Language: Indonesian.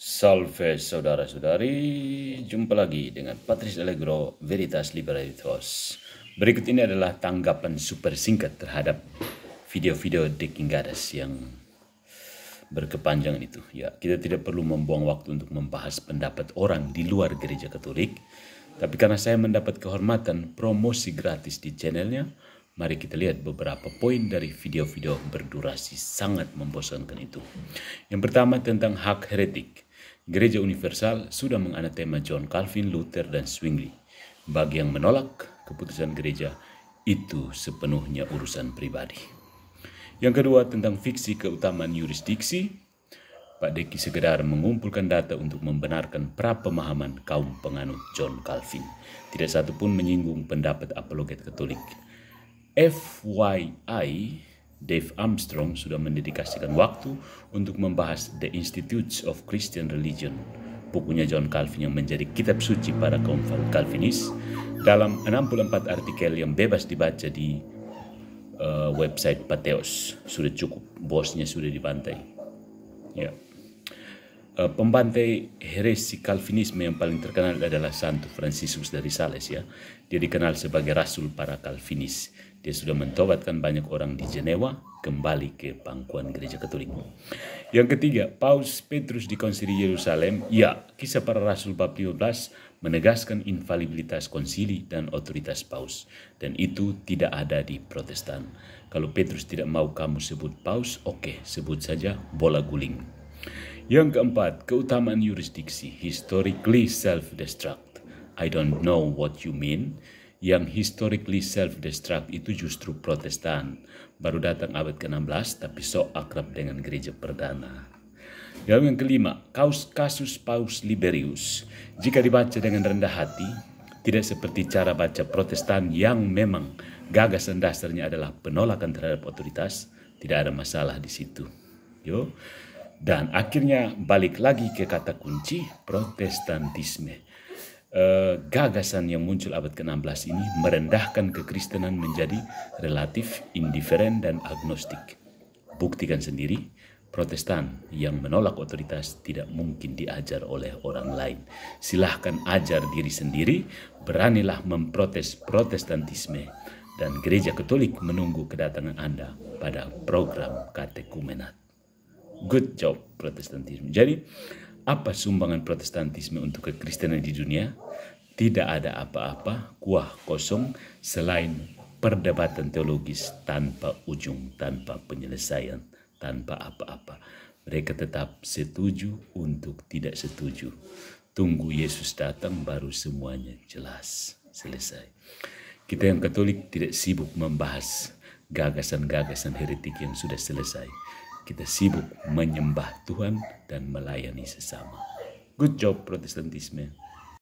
Salve saudara-saudari, jumpa lagi dengan Patris Allegro Veritas Liberalitos. Berikut ini adalah tanggapan super singkat terhadap video-video The King Goddess yang berkepanjangan itu. Ya, kita tidak perlu membuang waktu untuk membahas pendapat orang di luar gereja Katolik, tapi karena saya mendapat kehormatan promosi gratis di channelnya, Mari kita lihat beberapa poin dari video-video berdurasi sangat membosankan itu. Yang pertama tentang hak heretik. Gereja Universal sudah menganatema John Calvin, Luther, dan Swingley. Bagi yang menolak keputusan gereja, itu sepenuhnya urusan pribadi. Yang kedua tentang fiksi keutamaan yurisdiksi, Pak Deki segera mengumpulkan data untuk membenarkan pra-pemahaman kaum penganut John Calvin. Tidak satu pun menyinggung pendapat apologet katolik. FYI, Dave Armstrong sudah mendedikasikan waktu untuk membahas The Institutes of Christian Religion, bukunya John Calvin yang menjadi kitab suci para kaum Calvinis, dalam 64 artikel yang bebas dibaca di uh, website Pateos. Sudah cukup, bosnya sudah dibantai. Ya. Uh, pembantai heresi Calvinisme yang paling terkenal adalah Santo Francisus dari Sales ya. Dia dikenal sebagai rasul para Calvinis dia sudah mentobatkan banyak orang di Jenewa kembali ke pangkuan gereja Katolik. Yang ketiga, Paus Petrus di konsili Yerusalem, ya, kisah para rasul bab 15 menegaskan infalibilitas konsili dan otoritas Paus. Dan itu tidak ada di protestan. Kalau Petrus tidak mau kamu sebut Paus, oke, okay, sebut saja bola guling. Yang keempat, keutamaan yurisdiksi, historically self-destruct. I don't know what you mean yang historically self-destruct itu justru protestan. Baru datang abad ke-16 tapi sok akrab dengan gereja perdana. yang kelima, kaus kasus Paus Liberius. Jika dibaca dengan rendah hati, tidak seperti cara baca protestan yang memang gagasan dasarnya adalah penolakan terhadap otoritas, tidak ada masalah di situ. Yo. Dan akhirnya balik lagi ke kata kunci protestantisme. Eh, gagasan yang muncul abad ke-16 ini merendahkan kekristenan menjadi relatif indiferen dan agnostik. Buktikan sendiri, Protestan yang menolak otoritas tidak mungkin diajar oleh orang lain. Silahkan ajar diri sendiri, beranilah memprotes protestantisme, dan gereja katolik menunggu kedatangan Anda pada program katekumenat. Good job protestantisme. Jadi, apa sumbangan Protestantisme untuk kekristenan di dunia? Tidak ada apa-apa, kuah kosong selain perdebatan teologis tanpa ujung, tanpa penyelesaian, tanpa apa-apa. Mereka tetap setuju untuk tidak setuju. Tunggu Yesus datang baru semuanya jelas, selesai. Kita yang Katolik tidak sibuk membahas gagasan-gagasan heretik yang sudah selesai kita sibuk menyembah Tuhan dan melayani sesama. Good job Protestantisme.